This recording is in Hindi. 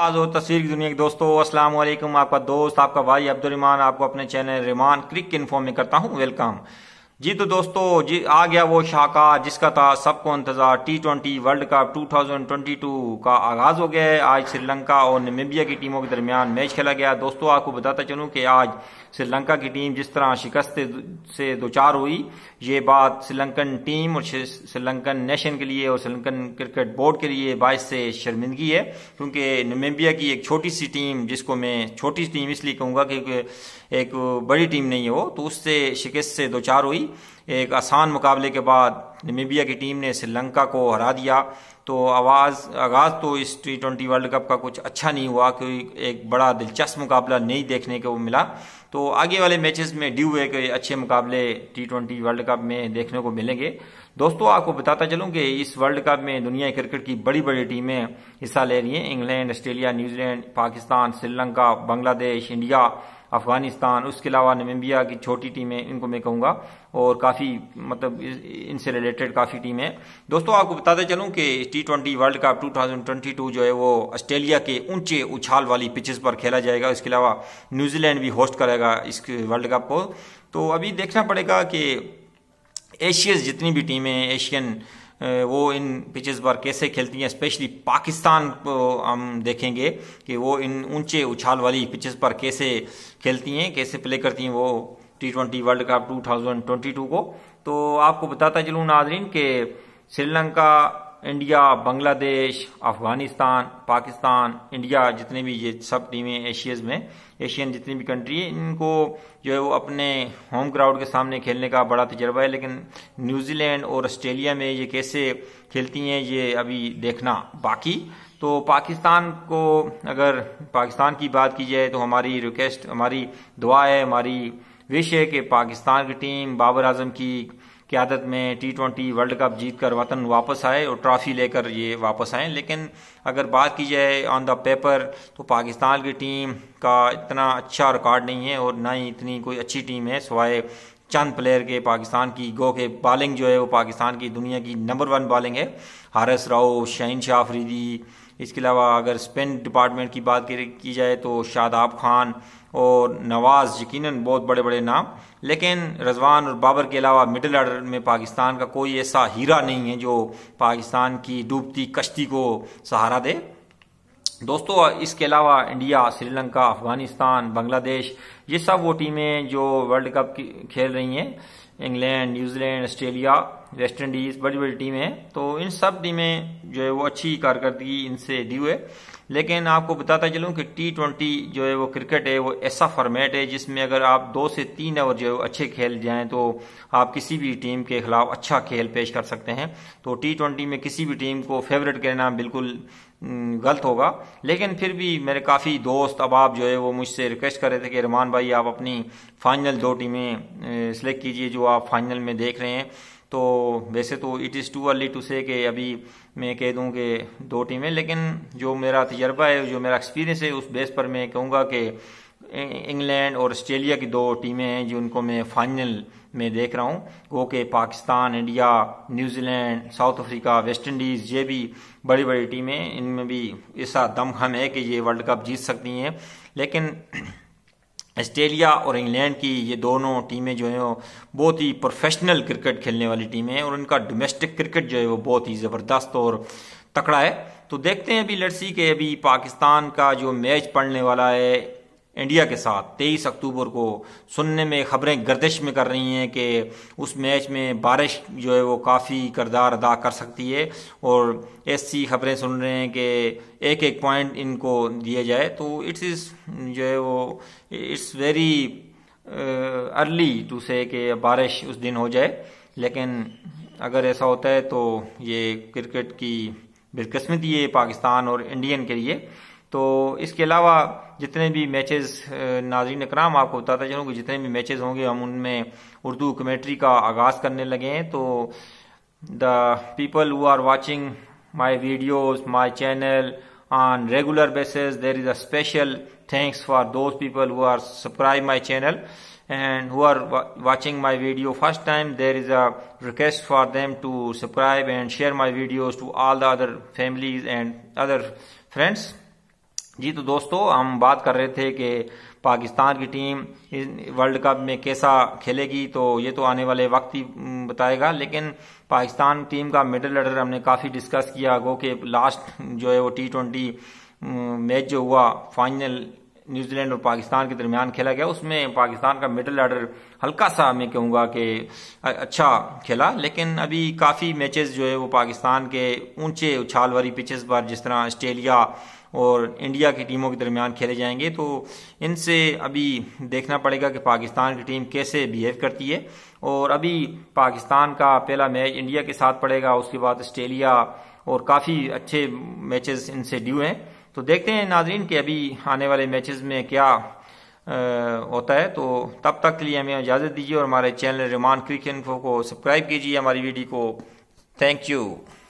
आज और तस्वीर की दुनिया के दोस्तों अस्सलाम वालेकुम आपका दोस्त आपका भाई रिमान आपको अपने चैनल रिमान क्रिक इन्फॉर्म में करता हूँ वेलकम जी तो दोस्तों जी आ गया वो शाखा जिसका था सबको इंतजार टी ट्वेंटी वर्ल्ड कप 2022 का आगाज हो गया है आज श्रीलंका और नमीबिया की टीमों के दरमियान मैच खेला गया दोस्तों आपको बताता चलूं कि आज श्रीलंका की टीम जिस तरह शिकस्त से दो चार हुई ये बात श्रीलंकन टीम और श्रीलंकन नेशन के लिए और श्रीलंकन क्रिकेट बोर्ड के लिए बायस से शर्मिंदगी है क्योंकि नमीबिया की एक छोटी सी टीम जिसको मैं छोटी टीम इसलिए कहूँगा क्योंकि एक बड़ी टीम नहीं है वो तो उससे शिकस्त से दो चार हुई एक आसान मुकाबले के बाद नमीबिया की टीम ने श्रीलंका को हरा दिया तो आवाज़ आगाज़ तो इस टी ट्वेंटी वर्ल्ड कप का कुछ अच्छा नहीं हुआ क्योंकि एक बड़ा दिलचस्प मुकाबला नहीं देखने को मिला तो आगे वाले मैचेस में ड्यू हुए कई अच्छे मुकाबले टी ट्वेंटी वर्ल्ड कप में देखने को मिलेंगे दोस्तों आपको बताता चलूँ कि इस वर्ल्ड कप में दुनिया क्रिकेट की बड़ी बड़ी टीमें हिस्सा ले रही हैं England Australia New Zealand Pakistan Sri Lanka Bangladesh India Afghanistan उसके अलावा नमिबिया की छोटी टीमें इनको मैं कहूँगा और काफ़ी मतलब इनसे रिलेटेड काफ़ी टीमें दोस्तों आपको बताते चलूँ कि टी ट्वेंटी वर्ल्ड कप 2022 जो है वो ऑस्ट्रेलिया के ऊंचे उछाल वाली पिचेस पर खेला जाएगा इसके अलावा न्यूजीलैंड भी होस्ट करेगा इस वर्ल्ड कप को तो अभी देखना पड़ेगा कि एशियज जितनी भी टीमें एशियन वो इन पिचेस पर कैसे खेलती हैं स्पेशली पाकिस्तान को हम देखेंगे कि वो इन ऊंचे उछाल वाली पिचेस पर कैसे खेलती हैं कैसे प्ले करती हैं वो टी ट्वेंटी वर्ल्ड कप 2022 को तो आपको बताता चलूँ नाजरीन के श्रीलंका इंडिया बांग्लादेश अफगानिस्तान पाकिस्तान इंडिया जितने भी ये सब टीमें एशियाज में एशियन जितनी भी कंट्री है इनको जो है वो अपने होम ग्राउंड के सामने खेलने का बड़ा तजर्बा है लेकिन न्यूजीलैंड और ऑस्ट्रेलिया में ये कैसे खेलती हैं ये अभी देखना बाकी तो पाकिस्तान को अगर पाकिस्तान की बात की जाए तो हमारी रिक्वेस्ट हमारी दुआ है हमारी विश है कि पाकिस्तान की टीम बाबर आजम की क्यादत में टी ट्वेंटी वर्ल्ड कप जीत कर वतन वापस आए और ट्रॉफ़ी लेकर ये वापस आए लेकिन अगर बात की जाए ऑन द पेपर तो पाकिस्तान की टीम का इतना अच्छा रिकॉर्ड नहीं है और ना ही इतनी कोई अच्छी टीम है सवाए चंद प्लेयर के पाकिस्तान की गो के बॉलिंग जो है वो पाकिस्तान की दुनिया की नंबर वन बॉलिंग है हारस राव शहीन शाह आफरीदी इसके अलावा अगर स्पिन डिपार्टमेंट की बात की जाए तो शादाब खान और नवाज़ यकीनन बहुत बड़े बड़े नाम लेकिन रजवान और बाबर के अलावा मिडिल आर्डर में पाकिस्तान का कोई ऐसा हीरा नहीं है जो पाकिस्तान की डूबती कश्ती को सहारा दे दोस्तों इसके अलावा इंडिया श्रीलंका अफगानिस्तान बांग्लादेश ये सब वो टीमें जो वर्ल्ड कप खेल रही हैं England New Zealand Australia West Indies बड़ी बड़ी टीमें हैं तो इन सब टीमें जो है वो अच्छी कारकर्दगी इनसे दी है लेकिन आपको बताता चलूँ कि टी ट्वेंटी जो है वो क्रिकेट है वो ऐसा फॉर्मेट है जिसमें अगर आप दो से तीन ओवर जो है अच्छे खेल जाएं तो आप किसी भी टीम के खिलाफ अच्छा खेल पेश कर सकते हैं तो टी ट्वेंटी में किसी भी टीम को फेवरेट कहना बिल्कुल गलत होगा लेकिन फिर भी मेरे काफ़ी दोस्त अब आप जो है वो मुझसे रिक्वेस्ट कर रहे थे कि रमान भाई आप अपनी फाइनल दो टीमें सेलेक्ट कीजिए जो आप फाइनल में देख रहे हैं तो वैसे तो it is too early to say कि अभी मैं कह दूं कि दो टीमें लेकिन जो मेरा तजर्बा है जो मेरा एक्सपीरियंस है उस बेस पर मैं कहूँगा कि इंग्लैंड और ऑस्ट्रेलिया की दो टीमें हैं जिनको मैं फाइनल में देख रहा हूँ वो के Pakistan India New Zealand South Africa West Indies ये भी बड़ी बड़ी टीमें इनमें भी ऐसा दमखम है कि ये वर्ल्ड कप जीत सकती हैं लेकिन ऑस्ट्रेलिया और इंग्लैंड की ये दोनों टीमें जो हैं बहुत ही प्रोफेशनल क्रिकेट खेलने वाली टीमें हैं और उनका डोमेस्टिक क्रिकेट जो है वो बहुत ही ज़बरदस्त और तकड़ा है तो देखते हैं अभी लड़सी के अभी पाकिस्तान का जो मैच पड़ने वाला है इंडिया के साथ 23 अक्टूबर को सुनने में खबरें गर्दिश में कर रही हैं कि उस मैच में बारिश जो है वो काफ़ी करदार अदा कर सकती है और ऐसी खबरें सुन रहे हैं कि एक एक पॉइंट इनको दिया जाए तो इट्स इज़ जो है वो it's very early to say कि बारिश उस दिन हो जाए लेकिन अगर ऐसा होता है तो ये क्रिकेट की बदकस्मती है पाकिस्तान और इंडियन के लिए तो इसके अलावा जितने भी मैचेस ने इक्राम आपको बताता चलूँ कि जितने भी मैचेस होंगे हम उनमें उर्दू कमेंट्री का आगाज़ करने लगे हैं तो the people who are watching my videos my channel on regular basis there is a special thanks for those people who are subscribe my channel and who are watching my video first time there is a request for them to subscribe and share my videos to all the other families and other friends जी तो दोस्तों हम बात कर रहे थे कि पाकिस्तान की टीम वर्ल्ड कप में कैसा खेलेगी तो ये तो आने वाले वक्त ही बताएगा लेकिन पाकिस्तान टीम का मिडल ऑर्डर हमने काफ़ी डिस्कस किया गो कि लास्ट जो है वो टी ट्वेंटी मैच जो हुआ फाइनल न्यूजीलैंड और पाकिस्तान के दरमियान खेला गया उसमें पाकिस्तान का मिडल ऑर्डर हल्का सा मैं कहूँगा कि अच्छा खेला लेकिन अभी काफ़ी मैचेस जो है वो पाकिस्तान के ऊंचे उछाल वाली पिचेस पर जिस तरह ऑस्ट्रेलिया और इंडिया की टीमों के दरमियान खेले जाएंगे तो इनसे अभी देखना पड़ेगा कि पाकिस्तान की टीम कैसे बिहेव करती है और अभी पाकिस्तान का पहला मैच इंडिया के साथ पड़ेगा उसके बाद ऑस्ट्रेलिया और काफ़ी अच्छे मैचेस इनसे ड्यू हैं तो देखते हैं नाजरीन कि अभी आने वाले मैचेस में क्या आ, होता है तो तब तक के लिए हमें इजाज़त दीजिए और हमारे चैनल रिमान क्रिकेट को सब्सक्राइब कीजिए हमारी वीडियो को थैंक यू